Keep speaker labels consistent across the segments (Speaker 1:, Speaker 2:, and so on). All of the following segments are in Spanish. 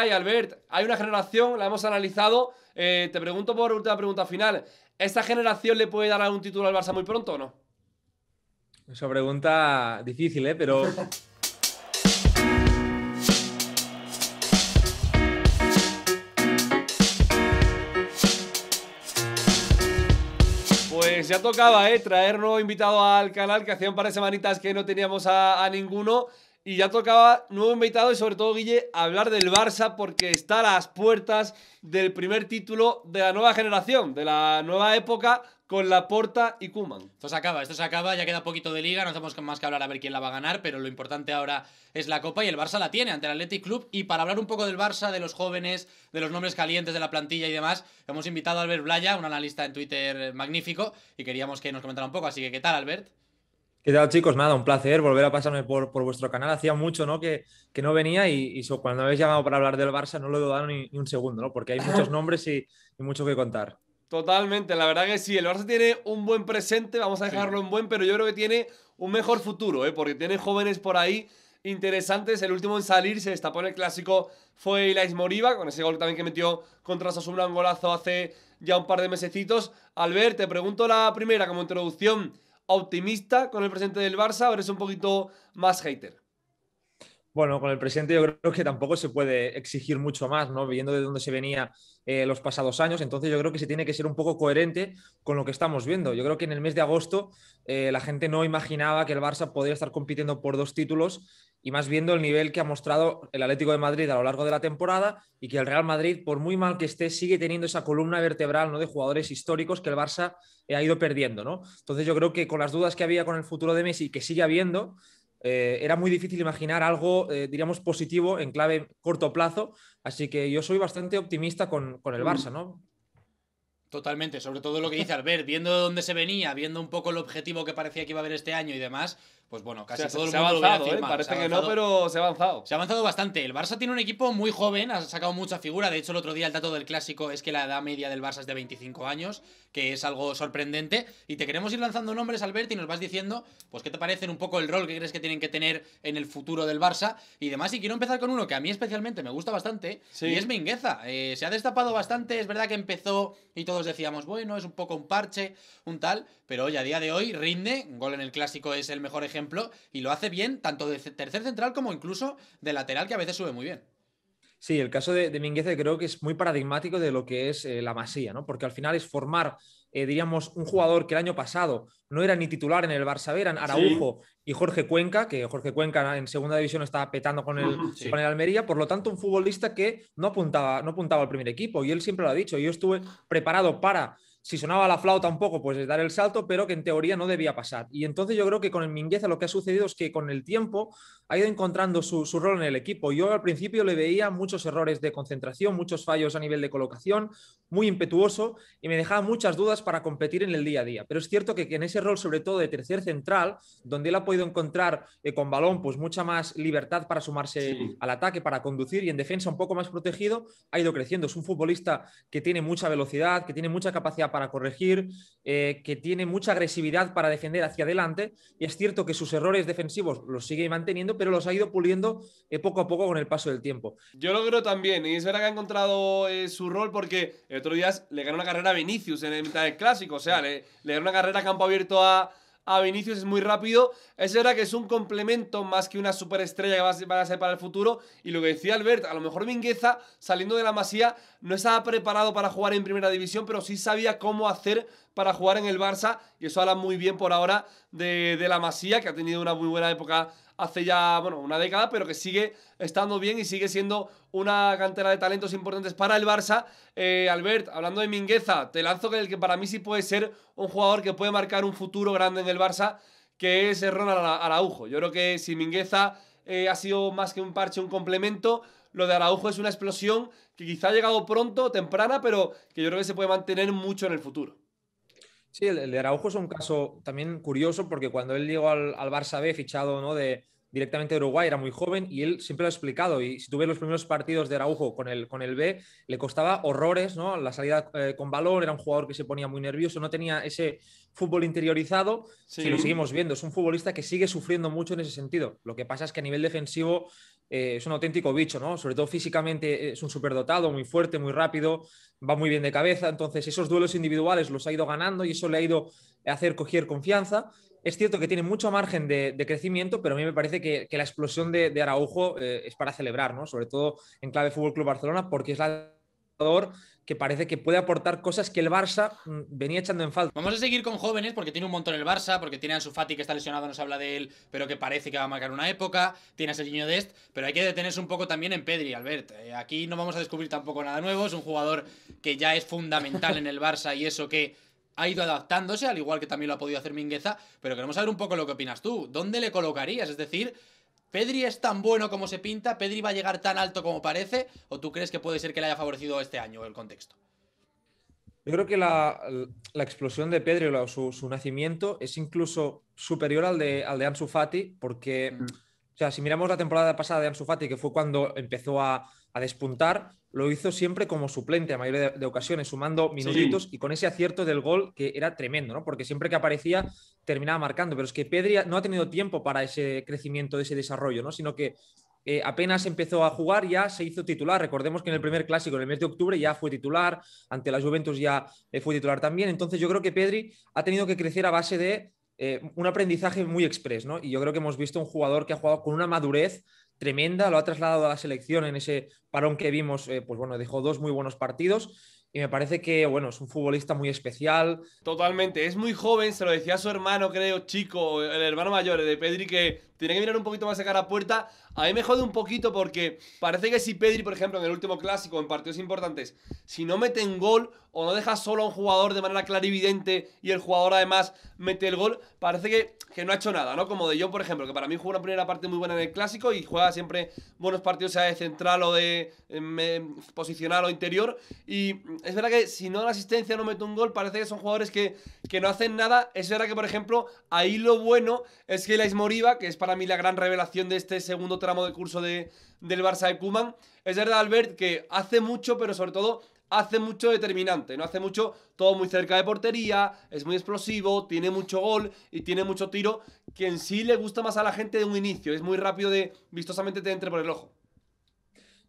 Speaker 1: Ay, Albert, hay una generación, la hemos analizado. Eh, te pregunto por última pregunta final. ¿Esta generación le puede dar algún título al Barça muy pronto o no?
Speaker 2: Esa pregunta difícil, ¿eh? Pero.
Speaker 1: Pues ya tocaba, ¿eh? Traer invitado al canal, que hacían un par de semanitas que no teníamos a ninguno. Y ya tocaba nuevo invitado y sobre todo, Guille, hablar del Barça porque está a las puertas del primer título de la nueva generación, de la nueva época con Laporta y Kuman. Esto
Speaker 3: se acaba, esto se acaba, ya queda poquito de liga, no tenemos más que hablar a ver quién la va a ganar, pero lo importante ahora es la Copa y el Barça la tiene ante el Athletic Club. Y para hablar un poco del Barça, de los jóvenes, de los nombres calientes de la plantilla y demás, hemos invitado a Albert Blaya, un analista en Twitter magnífico, y queríamos que nos comentara un poco, así que ¿qué tal Albert?
Speaker 2: ¿Qué tal chicos? Nada, un placer volver a pasarme por, vuestro canal. Hacía mucho ¿no? Que, que no venía y, cuando me habéis llamado para hablar del Barça no lo he dudado ni, un segundo, ¿no? porque hay muchos nombres y, mucho que contar.
Speaker 1: Totalmente, la verdad que sí, el Barça tiene un buen presente, vamos a dejarlo en buen, pero yo creo que tiene un mejor futuro, ¿eh? porque tiene jóvenes por ahí interesantes. El último en salir se destapó en el clásico fue Ilais Moriva, con ese gol también que metió contra Sasumbra, un golazo hace ya un par de mesecitos. Albert, te pregunto la primera como introducción optimista con el presidente del Barça o eres un poquito más hater?
Speaker 2: Bueno, con el presente yo creo que tampoco se puede exigir mucho más, ¿no? Viendo de dónde se venía eh, los pasados años, entonces yo creo que se tiene que ser un poco coherente con lo que estamos viendo. Yo creo que en el mes de agosto eh, la gente no imaginaba que el Barça podía estar compitiendo por dos títulos y más viendo el nivel que ha mostrado el Atlético de Madrid a lo largo de la temporada y que el Real Madrid, por muy mal que esté, sigue teniendo esa columna vertebral ¿no? de jugadores históricos que el Barça eh, ha ido perdiendo. ¿no? Entonces yo creo que con las dudas que había con el futuro de Messi, que sigue habiendo, eh, era muy difícil imaginar algo, eh, diríamos, positivo en clave corto plazo. Así que yo soy bastante optimista con, el Barça, ¿no?
Speaker 3: Totalmente, sobre todo lo que dice ver viendo dónde se venía, viendo un poco el objetivo que parecía que iba a haber este año y demás,
Speaker 1: pues bueno, casi todo el avanzado, ¿eh? parece que no, pero se ha avanzado. Se ha avanzado
Speaker 3: bastante. El Barça tiene un equipo muy joven, ha sacado mucha figura. De hecho, el otro día el dato del clásico es que la edad media del Barça es de 25 años, que es algo sorprendente. Y te queremos ir lanzando nombres, Alberti, y nos vas diciendo, pues, qué te parecen un poco el rol que crees que tienen que tener en el futuro del Barça y demás. Y quiero empezar con uno que a mí especialmente me gusta bastante, y es Mingueza. Eh, se ha destapado bastante, es verdad que empezó y todos decíamos, bueno, es un poco un parche, un tal, pero hoy, a día de hoy, rinde. Un gol en el clásico es el mejor ejemplo y lo hace bien tanto de tercer central como incluso de lateral, que a veces sube muy bien. Sí, el
Speaker 2: caso de, Minguez creo que es muy paradigmático de lo que es eh, la Masía, ¿no? Porque al final es formar, eh, diríamos, un jugador que el año pasado no era ni titular en el Barça, eran Araujo y Jorge Cuenca, que Jorge Cuenca en segunda división estaba petando con el, Almería, por lo tanto un futbolista que no apuntaba, no apuntaba al primer equipo y él siempre lo ha dicho, yo estuve preparado para si sonaba la flauta un poco, pues dar el salto, pero que en teoría no debía pasar. Y entonces yo creo que con el Mingueza lo que ha sucedido es que con el tiempo ha ido encontrando su, rol en el equipo. Yo al principio le veía muchos errores de concentración, muchos fallos a nivel de colocación, muy impetuoso y me dejaba muchas dudas para competir en el día a día. Pero es cierto que, en ese rol, sobre todo de tercer central, donde él ha podido encontrar eh, con balón pues mucha más libertad para sumarse al ataque, para conducir y en defensa un poco más protegido, ha ido creciendo. Es un futbolista que tiene mucha velocidad, que tiene mucha capacidad para corregir, eh, que tiene mucha agresividad para defender hacia adelante. Y es cierto que sus errores defensivos los sigue manteniendo, pero los ha ido puliendo eh, poco a poco con el paso del tiempo.
Speaker 1: Yo lo creo también, y es verdad que ha encontrado eh, su rol porque el otro día le ganó una carrera a Vinicius en el mitad del clásico, o sea, le, le ganó una carrera a campo abierto a a Vinicius es muy rápido. Es verdad que es un complemento más que una superestrella que va a, ser, para el futuro. Y lo que decía Albert, a lo mejor Mingueza, saliendo de la Masía, no estaba preparado para jugar en primera división, pero sí sabía cómo hacer para jugar en el Barça. Y eso habla muy bien por ahora de, de la Masía, que ha tenido una muy buena época hace ya, bueno, una década, pero que sigue estando bien y sigue siendo una cantera de talentos importantes para el Barça. Eh, Albert, hablando de Mingueza, te lanzo que el que para mí sí puede ser un jugador que puede marcar un futuro grande en el Barça, que es Ronald Araujo. Yo creo que si Mingueza eh, ha sido más que un parche, un complemento, lo de Araujo es una explosión que quizá ha llegado pronto, temprana, pero que yo creo que se puede mantener mucho en el futuro.
Speaker 2: Sí, el, de Araujo es un caso también curioso porque cuando él llegó al, Barça B fichado ¿no? de, directamente de Uruguay, era muy joven y él siempre lo ha explicado. Y si tú los primeros partidos de Araujo con el, con el B, le costaba horrores, ¿no? La salida eh, con balón, era un jugador que se ponía muy nervioso, no tenía ese fútbol interiorizado. y lo seguimos viendo, es un futbolista que sigue sufriendo mucho en ese sentido. Lo que pasa es que a nivel defensivo eh, es un auténtico bicho, ¿no? Sobre todo físicamente eh, es un superdotado, muy fuerte, muy rápido, va muy bien de cabeza. Entonces, esos duelos individuales los ha ido ganando y eso le ha ido a hacer coger confianza es cierto que tiene mucho margen de, crecimiento, pero a mí me parece que, la explosión de, Araujo eh, es para celebrar, sobre todo en clave Fútbol Club Barcelona, porque es la que parece que puede aportar cosas que el Barça mm, venía echando en falta. Vamos a
Speaker 3: seguir con jóvenes porque tiene un montón el Barça, porque tiene a Fati, que está lesionado, nos habla de él, pero que parece que va a marcar una época, tiene a Serginho Dest, pero hay que detenerse un poco también en Pedri, Albert. Eh, aquí no vamos a descubrir tampoco nada nuevo, es un jugador que ya es fundamental en el Barça y eso que ha ido adaptándose, al igual que también lo ha podido hacer Mingueza, pero queremos saber un poco lo que opinas tú. ¿Dónde le colocarías? Es decir, ¿Pedri es tan bueno como se pinta? ¿Pedri va a llegar tan alto como parece? ¿O tú crees que puede ser que le haya favorecido este año el contexto?
Speaker 2: Yo creo que la, explosión de Pedri o su, su, nacimiento es incluso superior al de, al Ansu Fati, porque, mm. o sea, si miramos la temporada pasada de Ansu Fati, que fue cuando empezó a, a despuntar, lo hizo siempre como suplente a mayoría de, ocasiones, sumando minutitos y con ese acierto del gol que era tremendo, ¿no? Porque siempre que aparecía terminaba marcando, pero es que Pedri no ha tenido tiempo para ese crecimiento, ese desarrollo, ¿no? Sino que eh, apenas empezó a jugar ya se hizo titular. Recordemos que en el primer clásico, en el mes de octubre, ya fue titular, ante la Juventus ya eh, fue titular también. Entonces yo creo que Pedri ha tenido que crecer a base de eh, un aprendizaje muy express, ¿no? Y yo creo que hemos visto un jugador que ha jugado con una madurez tremenda, lo ha trasladado a la selección en ese parón que vimos, eh, pues bueno, dejó dos muy buenos partidos y me parece que, bueno, es un futbolista muy especial.
Speaker 1: Totalmente, es muy joven, se lo decía su hermano, creo, chico, el hermano mayor de Pedri, que tiene que mirar un poquito más a cara a puerta. A mí me jode un poquito porque parece que si Pedri, por ejemplo, en el último clásico, en partidos importantes, si no mete un gol o no deja solo a un jugador de manera clarividente y el jugador además mete el gol, parece que, que no ha hecho nada, ¿no? Como de yo, por ejemplo, que para mí jugó una primera parte muy buena en el clásico y juega siempre buenos partidos, sea de central o de posicionar eh, posicional o interior. Y es verdad que si no la asistencia no mete un gol, parece que son jugadores que, que no hacen nada. Es verdad que, por ejemplo, ahí lo bueno es que la Moriva, que es para a mí la gran revelación de este segundo tramo de curso del Barça de Kuman. Es verdad, Albert, que hace mucho, pero sobre todo hace mucho determinante, ¿no? Hace mucho todo muy cerca de portería, es muy explosivo, tiene mucho gol y tiene mucho tiro, que en sí le gusta más a la gente de un inicio, es muy rápido de, vistosamente te entre por el ojo.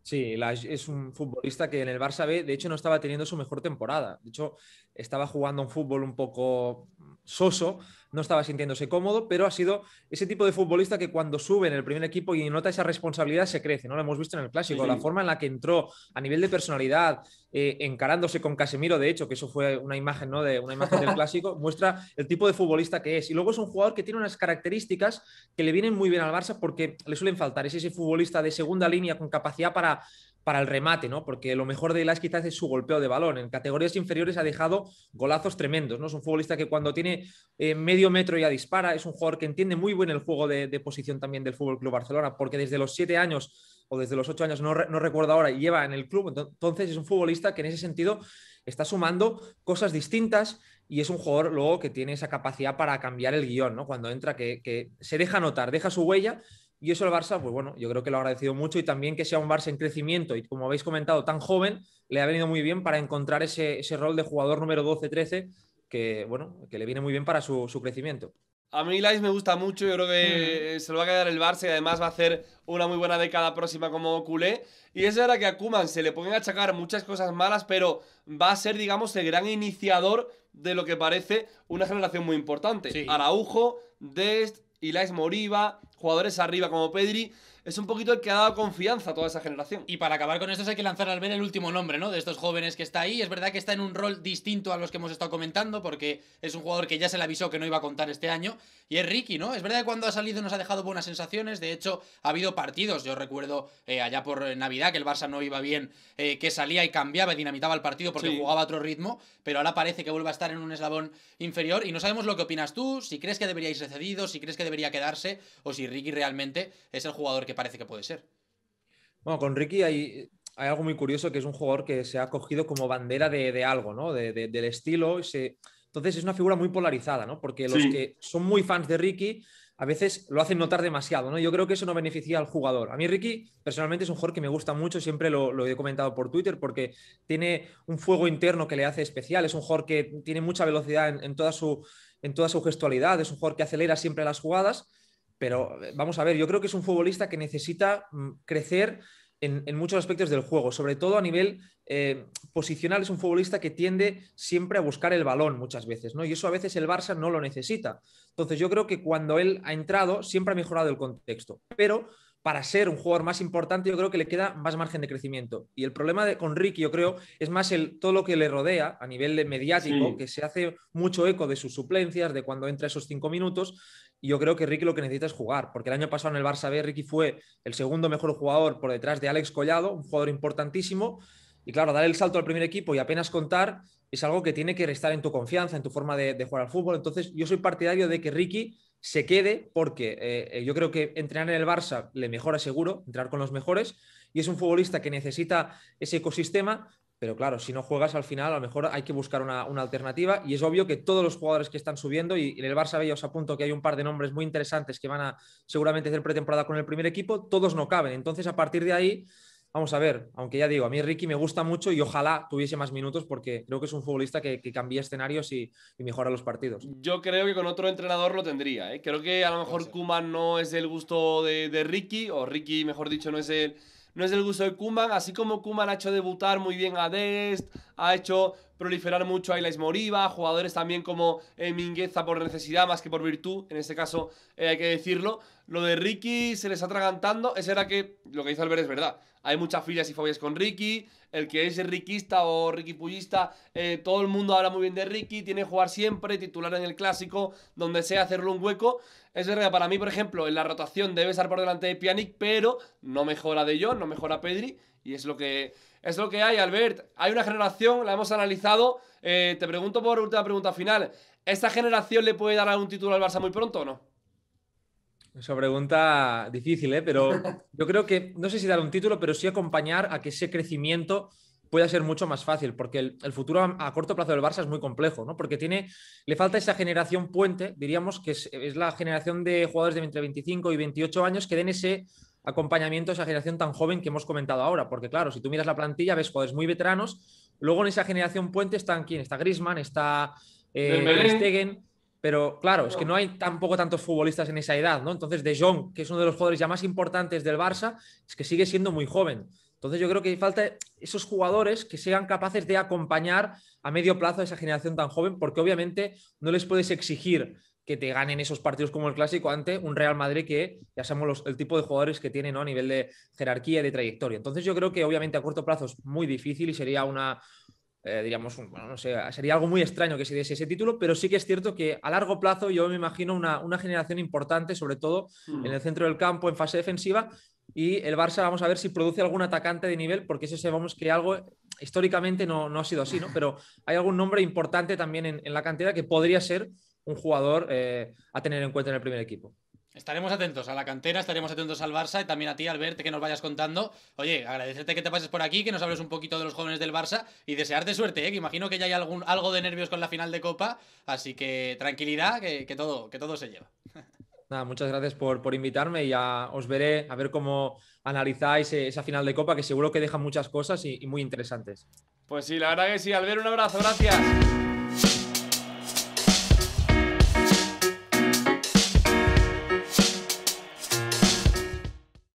Speaker 2: Sí, es un futbolista que en el Barça B, de hecho, no estaba teniendo su mejor temporada. De hecho, estaba jugando un fútbol un poco soso, no estaba sintiéndose cómodo, pero ha sido ese tipo de futbolista que cuando sube en el primer equipo y nota esa responsabilidad se crece, ¿no? Lo hemos visto en el clásico, la forma en la que entró a nivel de personalidad, eh, encarándose con Casemiro, de hecho, que eso fue una imagen, ¿no? De una imagen del clásico, muestra el tipo de futbolista que es. Y luego es un jugador que tiene unas características que le vienen muy bien al Barça porque le suelen faltar. Es ese futbolista de segunda línea con capacidad para para el remate, ¿no? Porque lo mejor de Las quizás es su golpeo de balón. En categorías inferiores ha dejado golazos tremendos, ¿no? Es un futbolista que cuando tiene eh, medio metro ya dispara, es un jugador que entiende muy bien el juego de, posición también del Fútbol Club Barcelona, porque desde los siete años o desde los ocho años, no, recuerdo ahora, y lleva en el club. Entonces es un futbolista que en ese sentido está sumando cosas distintas y es un jugador luego que tiene esa capacidad para cambiar el guión, ¿no? Cuando entra, que, que se deja notar, deja su huella y eso el Barça, pues bueno, yo creo que lo ha agradecido mucho y también que sea un Barça en crecimiento y como habéis comentado, tan joven, le ha venido muy bien para encontrar ese, rol de jugador número 12-13 que, bueno, que le viene muy bien para su, crecimiento.
Speaker 1: A mí Lais me gusta mucho, yo creo que mm. se lo va a quedar el Barça y además va a hacer una muy buena década próxima como culé. Y es verdad que a Kuman se le a achacar muchas cosas malas, pero va a ser, digamos, el gran iniciador de lo que parece una generación muy importante. Araujo, Dest, Lais Moriba, jugadores arriba como Pedri es un poquito el que ha dado confianza a toda esa generación. Y para acabar con esto hay que lanzar
Speaker 3: al ver el último nombre, ¿no? De estos jóvenes que está ahí. Es verdad que está en un rol distinto a los que hemos estado comentando, porque es un jugador que ya se le avisó que no iba a contar este año. Y es Ricky, ¿no? Es verdad que cuando ha salido nos ha dejado buenas sensaciones. De hecho, ha habido partidos. Yo recuerdo eh, allá por eh, Navidad que el Barça no iba bien, eh, que salía y cambiaba, dinamitaba el partido porque jugaba a otro ritmo. Pero ahora parece que vuelve a estar en un eslabón inferior. Y no sabemos lo que opinas tú, si crees que debería irse cedido, si crees que debería quedarse, o si Ricky realmente es el jugador que parece que puede ser.
Speaker 2: Bueno, con Ricky hay, hay algo muy curioso que es un jugador que se ha cogido como bandera de, algo, ¿no? del estilo. ese Entonces es una figura muy polarizada, ¿no? Porque los que son muy fans de Ricky a veces lo hacen notar demasiado, ¿no? Yo creo que eso no beneficia al jugador. A mí Ricky personalmente es un jugador que me gusta mucho, siempre lo, he comentado por Twitter, porque tiene un fuego interno que le hace especial, es un jugador que tiene mucha velocidad en, toda, su, en toda su gestualidad, es un jugador que acelera siempre las jugadas pero eh, vamos a ver, yo creo que es un futbolista que necesita mm, crecer en, muchos aspectos del juego, sobre todo a nivel eh, posicional, es un futbolista que tiende siempre a buscar el balón muchas veces, ¿no? Y eso a veces el Barça no lo necesita. Entonces yo creo que cuando él ha entrado, siempre ha mejorado el contexto, pero para ser un jugador más importante, yo creo que le queda más margen de crecimiento. Y el problema de, con Ricky, yo creo, es más el, todo lo que le rodea a nivel mediático, que se hace mucho eco de sus suplencias, de cuando entra esos cinco minutos. Y yo creo que Ricky lo que necesita es jugar, porque el año pasado en el Barça B, Ricky fue el segundo mejor jugador por detrás de Alex Collado, un jugador importantísimo. Y claro, dar el salto al primer equipo y apenas contar es algo que tiene que restar en tu confianza, en tu forma de, de jugar al fútbol. Entonces, yo soy partidario de que Ricky se quede, porque eh, eh, yo creo que entrenar en el Barça le mejora seguro, entrar con los mejores, y es un futbolista que necesita ese ecosistema, pero claro, si no juegas al final, a lo mejor hay que buscar una, alternativa. Y es obvio que todos los jugadores que están subiendo, y, en el Barça ya os apunto que hay un par de nombres muy interesantes que van a seguramente hacer pretemporada con el primer equipo, todos no caben. Entonces, a partir de ahí, vamos a ver, aunque ya digo, a mí Ricky me gusta mucho y ojalá tuviese más minutos porque creo que es un futbolista que, cambia escenarios y, mejora los partidos.
Speaker 1: Yo creo que con otro entrenador lo tendría. ¿eh? Creo que a lo mejor Kuman no es el gusto de, Ricky, o Ricky, mejor dicho, no es el. No es el gusto de Kuman, así como Kuman ha hecho debutar muy bien a Dest, ha hecho proliferar mucho a Ilais Moriba, jugadores también como eh, Mingueza por necesidad más que por virtud, en este caso eh, hay que decirlo. Lo de Ricky se les está atragantando, es verdad que lo que dice Albert es verdad. Hay muchas filas y fobias con Ricky, el que es riquista o riquipullista, eh, todo el mundo habla muy bien de Ricky, tiene que jugar siempre, titular en el clásico, donde sea hacerlo un hueco. Es verdad, para mí, por ejemplo, en la rotación debe estar por delante de Pjanic, pero no mejora de John, no mejora Pedri, y es lo que es lo que hay, Albert. Hay una generación, la hemos analizado. Eh, te pregunto por última pregunta final. ¿Esta generación le puede dar algún título al Barça muy pronto o no?
Speaker 2: Esa pregunta difícil, ¿eh? pero yo creo que, no sé si dar un título, pero sí acompañar a que ese crecimiento pueda ser mucho más fácil, porque el, futuro a, corto plazo del Barça es muy complejo, ¿no? Porque tiene, le falta esa generación puente, diríamos que es, es la generación de jugadores de entre 25 y 28 años que den ese acompañamiento a esa generación tan joven que hemos comentado ahora. Porque claro, si tú miras la plantilla, ves jugadores muy veteranos. Luego en esa generación puente están quién? Está Grisman, está eh, Stegen. Pero claro, es que no hay tampoco tantos futbolistas en esa edad, ¿no? Entonces, De Jong, que es uno de los jugadores ya más importantes del Barça, es que sigue siendo muy joven. Entonces, yo creo que falta esos jugadores que sean capaces de acompañar a medio plazo a esa generación tan joven, porque obviamente no les puedes exigir que te ganen esos partidos como el clásico ante un Real Madrid que ya sabemos el tipo de jugadores que tienen a nivel de jerarquía y de trayectoria. Entonces yo creo que obviamente a corto plazo es muy difícil y sería una, eh, diríamos, sería algo muy extraño que se diese ese título, pero sí que es cierto que a largo plazo yo me imagino una, generación importante, sobre todo en mm. el centro del campo, en fase defensiva, y el Barça vamos a ver si produce algún atacante de nivel, porque eso sabemos que algo históricamente no, no ha sido así, ¿no? Pero hay algún nombre importante también en, en la cantera que podría ser un jugador eh, a tener en cuenta en el primer equipo.
Speaker 3: Estaremos atentos a la cantera, estaremos atentos al Barça y también a ti, Albert, que nos vayas contando. Oye, agradecerte que te pases por aquí, que nos hables un poquito de los jóvenes del Barça y desearte suerte, eh, que imagino que ya hay algo de nervios con la final de Copa, así que tranquilidad, que, todo, que todo se lleva.
Speaker 2: Nada, muchas gracias por, por invitarme y ya os veré a ver cómo analizáis eh, esa final de Copa, que seguro que deja muchas cosas y, muy interesantes.
Speaker 1: Pues sí, la verdad que sí. Albert, un abrazo, gracias.